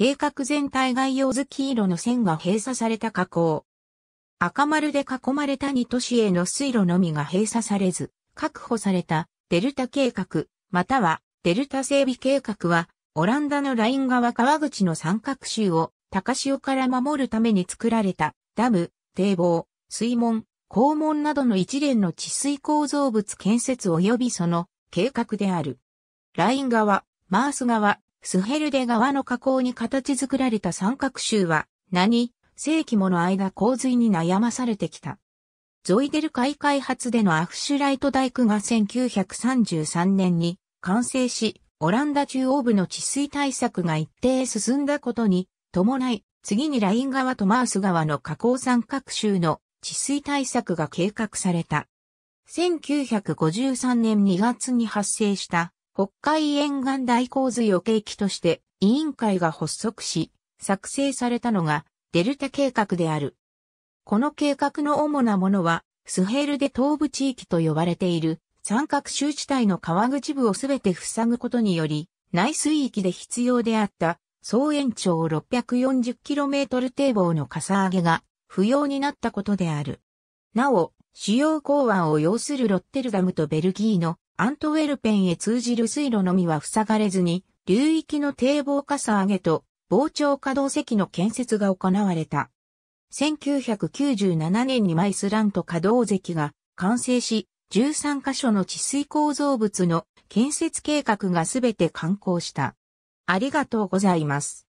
計画全体が用図黄色の線が閉鎖された河口。赤丸で囲まれた2都市への水路のみが閉鎖されず、確保されたデルタ計画、またはデルタ整備計画は、オランダのライン川川口の三角州を高潮から守るために作られたダム、堤防、水門、肛門などの一連の治水構造物建設及びその計画である。ライン川、マース川、スヘルデ川の河口に形作られた三角州は、何世紀もの間洪水に悩まされてきた。ゾイデル海開発でのアフシュライト大工が1933年に完成し、オランダ中央部の治水対策が一定進んだことに伴い、次にライン川とマース川の河口三角州の治水対策が計画された。1953年2月に発生した北海沿岸大洪水を契機として委員会が発足し、作成されたのがデルタ計画である。この計画の主なものは、スヘールで東部地域と呼ばれている三角州地帯の川口部をすべて塞ぐことにより、内水域で必要であった総延長 640km 堤防のかさ上げが不要になったことである。なお、主要港湾を要するロッテルダムとベルギーのアントウェルペンへ通じる水路のみは塞がれずに、流域の堤防かさ上げと膨張可動石の建設が行われた。1997年にマイスラント可動石が完成し、13カ所の治水構造物の建設計画がすべて完工した。ありがとうございます。